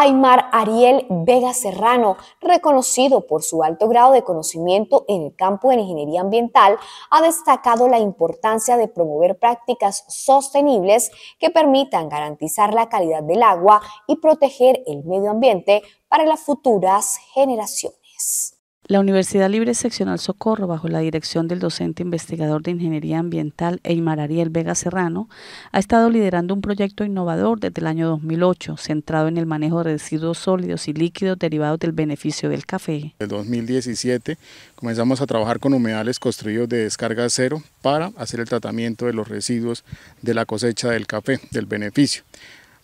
Aymar Ariel Vega Serrano, reconocido por su alto grado de conocimiento en el campo de la ingeniería ambiental, ha destacado la importancia de promover prácticas sostenibles que permitan garantizar la calidad del agua y proteger el medio ambiente para las futuras generaciones. La Universidad Libre Seccional Socorro, bajo la dirección del docente investigador de Ingeniería Ambiental Eymar Ariel Vega Serrano, ha estado liderando un proyecto innovador desde el año 2008, centrado en el manejo de residuos sólidos y líquidos derivados del beneficio del café. En 2017 comenzamos a trabajar con humedales construidos de descarga cero para hacer el tratamiento de los residuos de la cosecha del café, del beneficio.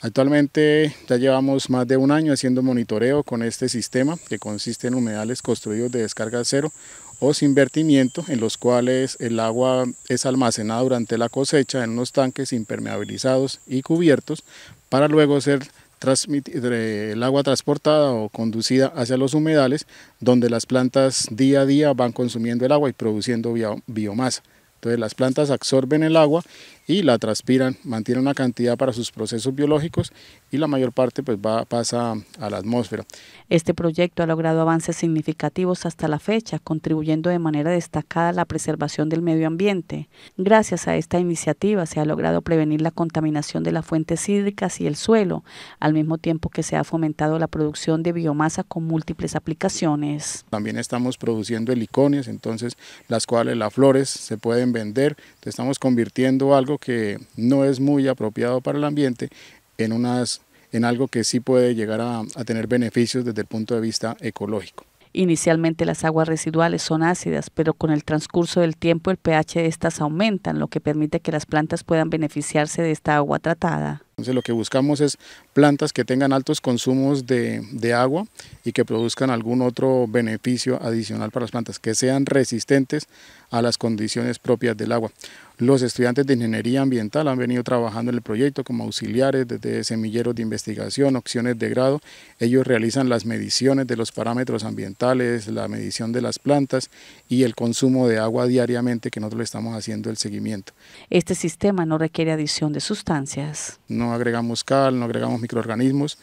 Actualmente ya llevamos más de un año haciendo monitoreo con este sistema que consiste en humedales construidos de descarga cero o sin vertimiento en los cuales el agua es almacenada durante la cosecha en unos tanques impermeabilizados y cubiertos para luego ser eh, el agua transportada o conducida hacia los humedales donde las plantas día a día van consumiendo el agua y produciendo biomasa. Entonces las plantas absorben el agua y la transpiran, mantienen una cantidad para sus procesos biológicos y la mayor parte pues va, pasa a la atmósfera. Este proyecto ha logrado avances significativos hasta la fecha, contribuyendo de manera destacada a la preservación del medio ambiente. Gracias a esta iniciativa se ha logrado prevenir la contaminación de las fuentes hídricas y el suelo, al mismo tiempo que se ha fomentado la producción de biomasa con múltiples aplicaciones. También estamos produciendo heliconias, entonces las cuales las flores se pueden vender, estamos convirtiendo algo que no es muy apropiado para el ambiente en, unas, en algo que sí puede llegar a, a tener beneficios desde el punto de vista ecológico. Inicialmente las aguas residuales son ácidas, pero con el transcurso del tiempo el pH de estas aumentan, lo que permite que las plantas puedan beneficiarse de esta agua tratada. Entonces lo que buscamos es plantas que tengan altos consumos de, agua y que produzcan algún otro beneficio adicional para las plantas, que sean resistentes a las condiciones propias del agua. Los estudiantes de ingeniería ambiental han venido trabajando en el proyecto como auxiliares desde semilleros de investigación, opciones de grado. Ellos realizan las mediciones de los parámetros ambientales, la medición de las plantas y el consumo de agua diariamente que nosotros le estamos haciendo el seguimiento. Este sistema no requiere adición de sustancias. No no agregamos cal, no agregamos microorganismos,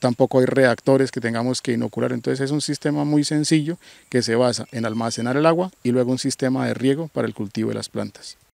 tampoco hay reactores que tengamos que inocular. Entonces es un sistema muy sencillo que se basa en almacenar el agua y luego un sistema de riego para el cultivo de las plantas.